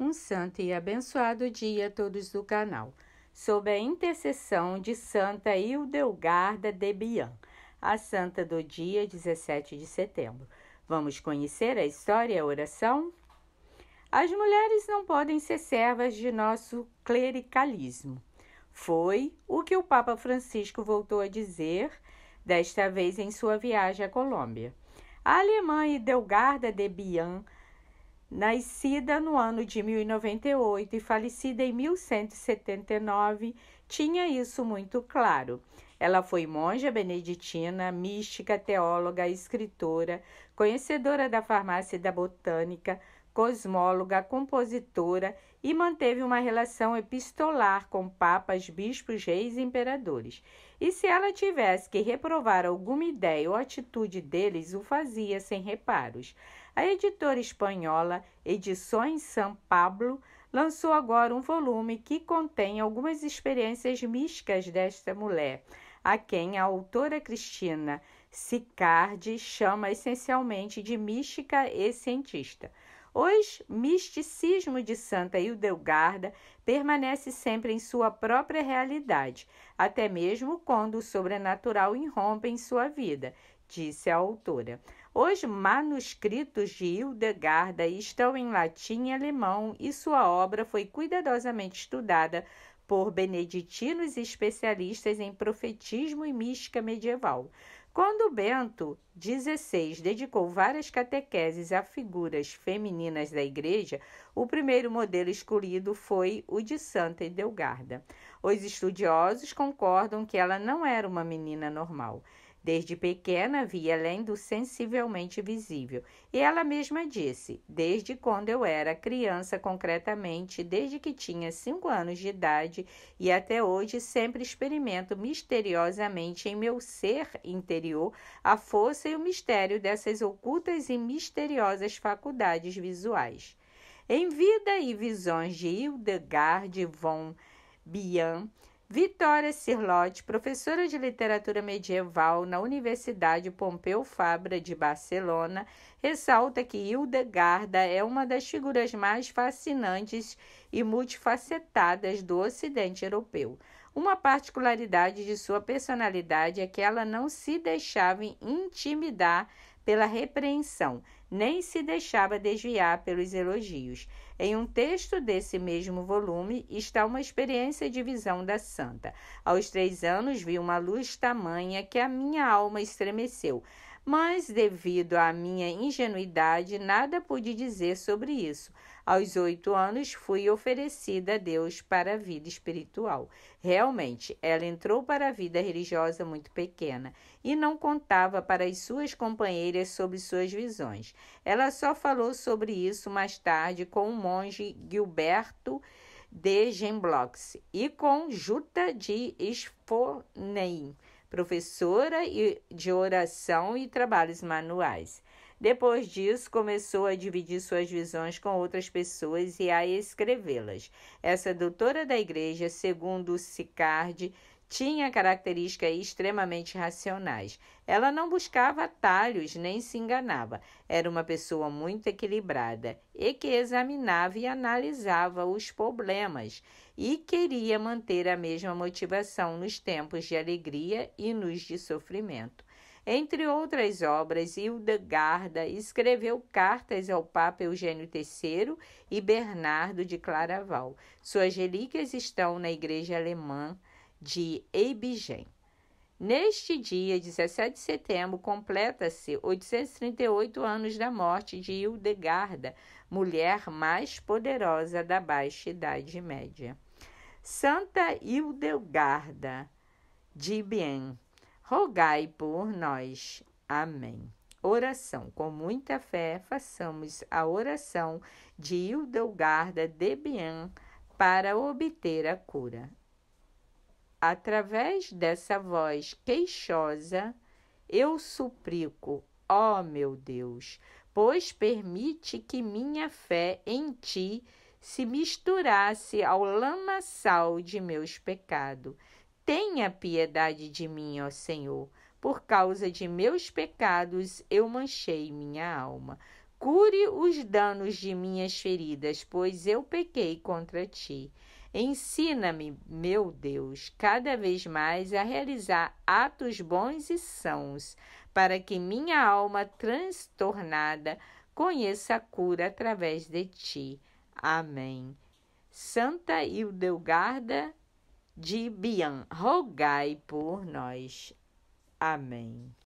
Um santo e abençoado dia a todos do canal. Sob a intercessão de Santa Hildegarda de Bian, a santa do dia 17 de setembro. Vamos conhecer a história e a oração? As mulheres não podem ser servas de nosso clericalismo. Foi o que o Papa Francisco voltou a dizer, desta vez em sua viagem à Colômbia. A alemã Hildegarda de Bian Nascida no ano de 1098 e falecida em 1179, tinha isso muito claro. Ela foi monja beneditina, mística, teóloga, escritora, conhecedora da farmácia e da botânica, cosmóloga, compositora e manteve uma relação epistolar com papas, bispos, reis e imperadores. E se ela tivesse que reprovar alguma ideia ou atitude deles, o fazia sem reparos. A editora espanhola Edições São Pablo lançou agora um volume que contém algumas experiências místicas desta mulher, a quem a autora Cristina Sicardi chama essencialmente de mística e cientista. O misticismo de Santa Hildegarda permanece sempre em sua própria realidade, até mesmo quando o sobrenatural irrompe em sua vida, disse a autora. Os manuscritos de Hildegarda estão em latim e alemão e sua obra foi cuidadosamente estudada por beneditinos especialistas em profetismo e mística medieval. Quando Bento XVI dedicou várias catequeses a figuras femininas da Igreja, o primeiro modelo escolhido foi o de Santa Edelgarda. Os estudiosos concordam que ela não era uma menina normal. Desde pequena via além do sensivelmente visível. E ela mesma disse: Desde quando eu era criança, concretamente, desde que tinha cinco anos de idade e até hoje, sempre experimento misteriosamente em meu ser interior a força e o mistério dessas ocultas e misteriosas faculdades visuais. Em Vida e Visões de Hildegard von Bian, Vitória Sirlote, professora de literatura medieval na Universidade Pompeu Fabra de Barcelona, ressalta que Hildegarda é uma das figuras mais fascinantes e multifacetadas do Ocidente europeu. Uma particularidade de sua personalidade é que ela não se deixava intimidar pela repreensão, nem se deixava desviar pelos elogios. Em um texto desse mesmo volume está uma experiência de visão da santa. Aos três anos vi uma luz tamanha que a minha alma estremeceu. Mas, devido à minha ingenuidade, nada pude dizer sobre isso. Aos oito anos, fui oferecida a Deus para a vida espiritual. Realmente, ela entrou para a vida religiosa muito pequena e não contava para as suas companheiras sobre suas visões. Ela só falou sobre isso mais tarde com o monge Gilberto de Gemblox e com Juta de Esforneim, professora de oração e trabalhos manuais. Depois disso, começou a dividir suas visões com outras pessoas e a escrevê-las. Essa doutora da igreja, segundo Sicardi, tinha características extremamente racionais. Ela não buscava atalhos nem se enganava. Era uma pessoa muito equilibrada e que examinava e analisava os problemas e queria manter a mesma motivação nos tempos de alegria e nos de sofrimento. Entre outras obras, Hildegarda escreveu cartas ao Papa Eugênio III e Bernardo de Claraval. Suas relíquias estão na igreja alemã de Eibigen. Neste dia, 17 de setembro, completa-se 838 anos da morte de Hildegarda, mulher mais poderosa da Baixa Idade Média. Santa Hildegarda de Bingen rogai por nós. Amém. Oração. Com muita fé, façamos a oração de Hildegarda de Bian para obter a cura. Através dessa voz queixosa, eu suplico, ó oh meu Deus, pois permite que minha fé em ti se misturasse ao lamaçal de meus pecados Tenha piedade de mim, ó Senhor. Por causa de meus pecados eu manchei minha alma. Cure os danos de minhas feridas, pois eu pequei contra ti. Ensina-me, meu Deus, cada vez mais a realizar atos bons e sãos, para que minha alma transtornada conheça a cura através de ti. Amém. Santa Hildegarda de Bian, rogai por nós. Amém.